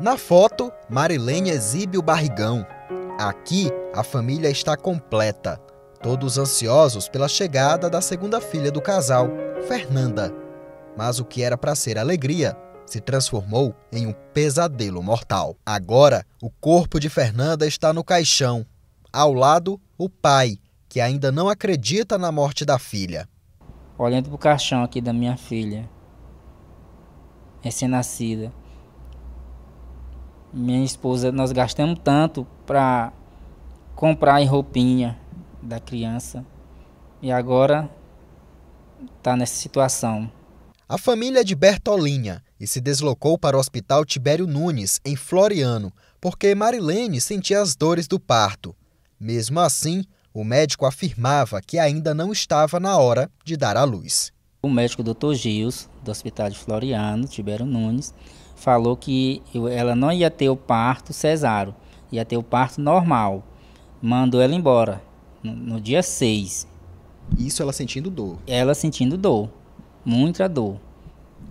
Na foto, Marilene exibe o barrigão. Aqui, a família está completa, todos ansiosos pela chegada da segunda filha do casal, Fernanda. Mas o que era para ser alegria se transformou em um pesadelo mortal. Agora, o corpo de Fernanda está no caixão. Ao lado, o pai, que ainda não acredita na morte da filha. Olhando para o caixão aqui da minha filha, recém-nascida. Minha esposa, nós gastamos tanto para comprar a roupinha da criança e agora está nessa situação. A família é de Bertolinha e se deslocou para o Hospital Tibério Nunes, em Floriano, porque Marilene sentia as dores do parto. Mesmo assim, o médico afirmava que ainda não estava na hora de dar à luz. O médico Dr. Gils, do Hospital de Floriano, Tibério Nunes, falou que ela não ia ter o parto cesáreo, ia ter o parto normal. Mandou ela embora no, no dia 6. Isso ela sentindo dor? Ela sentindo dor, muita dor.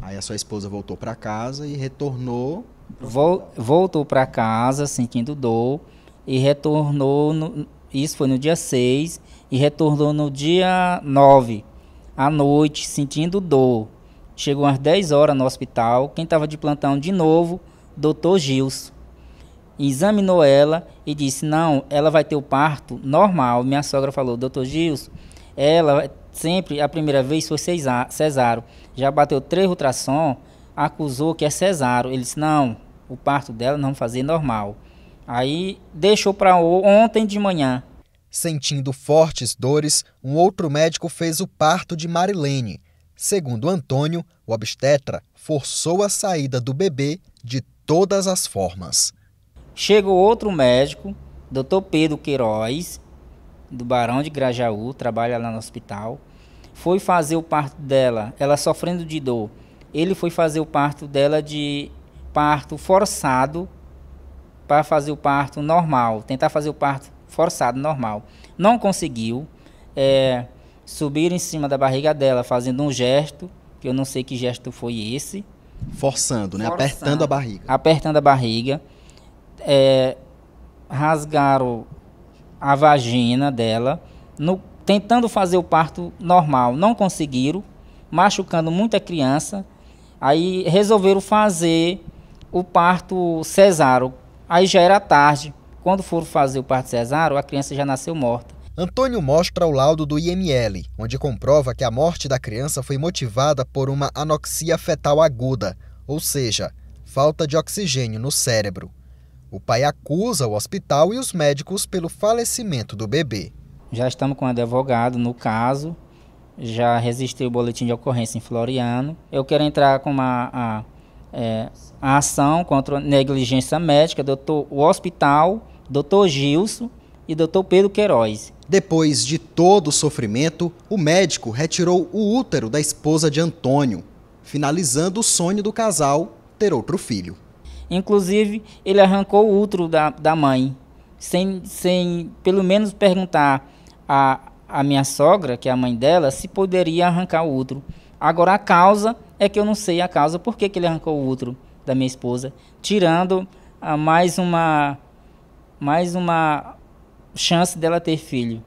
Aí a sua esposa voltou para casa e retornou. Vol, voltou para casa sentindo dor e retornou. No, isso foi no dia 6 e retornou no dia 9 à noite, sentindo dor. Chegou às 10 horas no hospital. Quem estava de plantão de novo, Dr. Gils. Examinou ela e disse: Não, ela vai ter o parto normal. Minha sogra falou: Dr. Gils, ela sempre, a primeira vez, foi cesário. Já bateu três ultrassom, acusou que é cesário. Ele disse: Não, o parto dela não fazer normal. Aí deixou para ontem de manhã. Sentindo fortes dores, um outro médico fez o parto de Marilene. Segundo Antônio, o obstetra forçou a saída do bebê de todas as formas. Chegou outro médico, Dr. Pedro Queiroz, do Barão de Grajaú, trabalha lá no hospital. Foi fazer o parto dela, ela sofrendo de dor. Ele foi fazer o parto dela de parto forçado para fazer o parto normal, tentar fazer o parto forçado, normal. Não conseguiu. É, subir em cima da barriga dela, fazendo um gesto, que eu não sei que gesto foi esse. Forçando, né? Forçando, apertando a barriga. Apertando a barriga. É, rasgaram a vagina dela, no, tentando fazer o parto normal. Não conseguiram, machucando muita criança. Aí resolveram fazer o parto cesáreo. Aí já era tarde. Quando for fazer o parto cesário, a criança já nasceu morta. Antônio mostra o laudo do IML, onde comprova que a morte da criança foi motivada por uma anoxia fetal aguda, ou seja, falta de oxigênio no cérebro. O pai acusa o hospital e os médicos pelo falecimento do bebê. Já estamos com um advogado no caso, já resistiu o boletim de ocorrência em Floriano. Eu quero entrar com uma a, é, a ação contra negligência médica, doutor, o hospital Dr. Gilson e Dr. Pedro Queiroz. Depois de todo o sofrimento, o médico retirou o útero da esposa de Antônio, finalizando o sonho do casal ter outro filho. Inclusive, ele arrancou o útero da, da mãe, sem, sem pelo menos perguntar à, a minha sogra, que é a mãe dela, se poderia arrancar o útero. Agora, a causa é que eu não sei a causa, por que, que ele arrancou o útero da minha esposa, tirando a ah, mais uma mais uma chance dela ter filho.